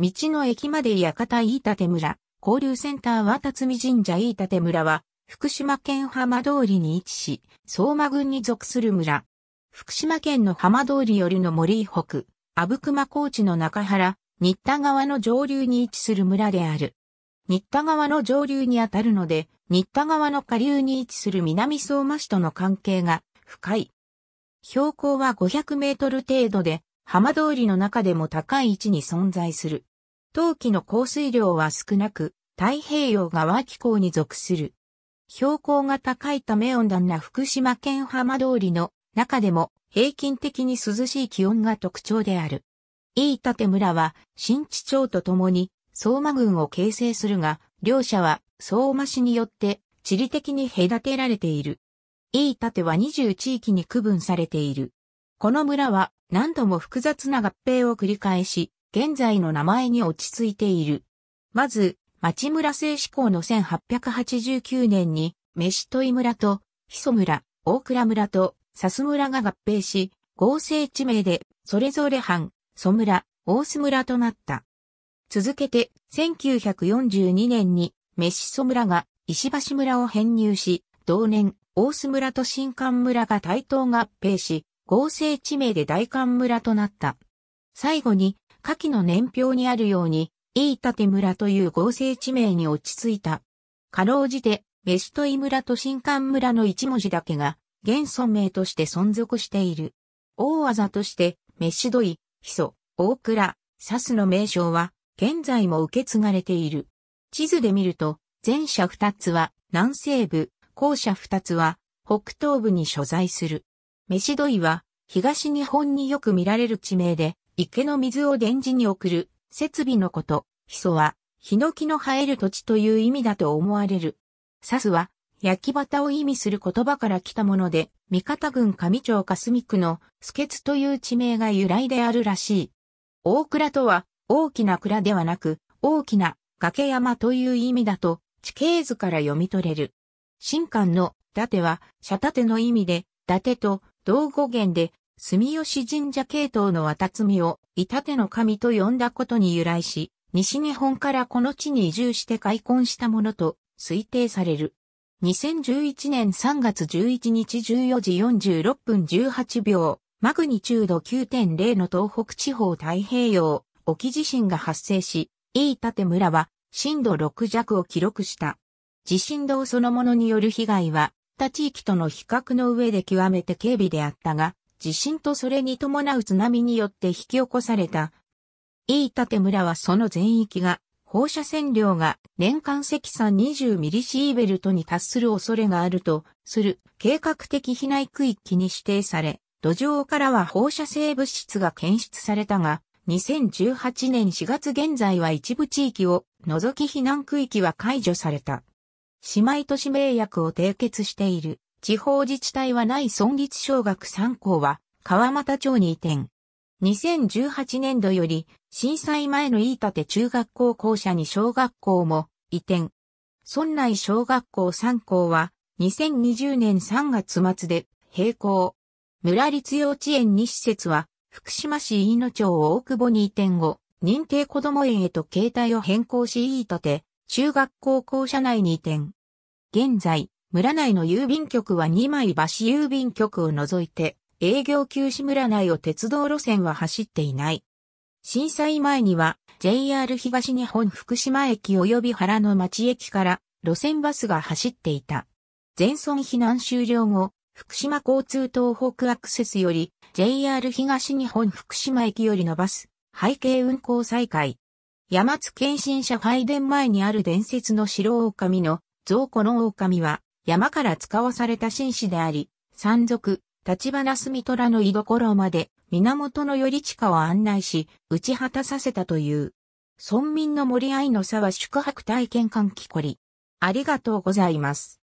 道の駅まで館飯舘村、交流センターは辰巳神社飯舘村は、福島県浜通りに位置し、相馬郡に属する村。福島県の浜通りよりの森北、阿武隈高地の中原、新田川の上流に位置する村である。新田川の上流にあたるので、新田川の下流に位置する南相馬市との関係が深い。標高は500メートル程度で、浜通りの中でも高い位置に存在する。冬季の降水量は少なく、太平洋側気候に属する。標高が高いため温暖な福島県浜通りの中でも平均的に涼しい気温が特徴である。飯舘村は新地町と共に相馬郡を形成するが、両者は相馬市によって地理的に隔てられている。飯舘は20地域に区分されている。この村は何度も複雑な合併を繰り返し、現在の名前に落ち着いている。まず、町村制志行の1889年に、飯戸井村と、磯村、大倉村と、笹村が合併し、合成地名で、それぞれ藩、蘇村、大須村となった。続けて、1942年に、飯磯村が石橋村を編入し、同年、大須村と新館村が対等合併し、合成地名で大館村となった。最後に、下記の年表にあるように、飯舘村という合成地名に落ち着いた。かろうじて、飯戸井村と新館村の一文字だけが、現村名として存続している。大技として、飯戸井、ヒソ、大倉、サスの名称は、現在も受け継がれている。地図で見ると、前者二つは南西部、後者二つは北東部に所在する。飯戸井は東日本によく見られる地名で、池の水を電磁に送る、設備のこと、ヒソは、ヒノキの生える土地という意味だと思われる。サスは、焼き畑を意味する言葉から来たもので、三方郡上町霞区の、スケツという地名が由来であるらしい。大倉とは、大きな蔵ではなく、大きな崖山という意味だと、地形図から読み取れる。新館の伊達は、社立の意味で、伊達と道語源で、住吉神社系統の渡積を、板手の神と呼んだことに由来し、西日本からこの地に移住して開墾したものと推定される。2011年3月11日14時46分18秒、マグニチュード9.0の東北地方太平洋沖地震が発生し、飯舘村は震度6弱を記録した。地震動そのものによる被害は、他地域との比較の上で極めて軽微であったが、地震とそれに伴う津波によって引き起こされた。飯舘村はその全域が放射線量が年間積算20ミリシーベルトに達する恐れがあるとする計画的避難区域に指定され、土壌からは放射性物質が検出されたが、2018年4月現在は一部地域を除き避難区域は解除された。姉妹都市名約を締結している。地方自治体はない村立小学3校は川俣町に移転。2018年度より震災前の飯立中学校校舎に小学校も移転。村内小学校3校は2020年3月末で閉校。村立幼稚園2施設は福島市飯野町大久保に移転後、認定こども園へと形態を変更し飯立中学校校舎内に移転。現在、村内の郵便局は2枚橋郵便局を除いて、営業休止村内を鉄道路線は走っていない。震災前には JR 東日本福島駅及び原の町駅から路線バスが走っていた。全村避難終了後、福島交通東北アクセスより JR 東日本福島駅よりのバス、背景運行再開。山津県新社拝殿前にある伝説の白狼の蔵庫の狼は山から使わされた紳士であり、山賊、立花住虎の居所まで源頼親を案内し、打ち果たさせたという。村民の森愛の差は宿泊体験館木こり。ありがとうございます。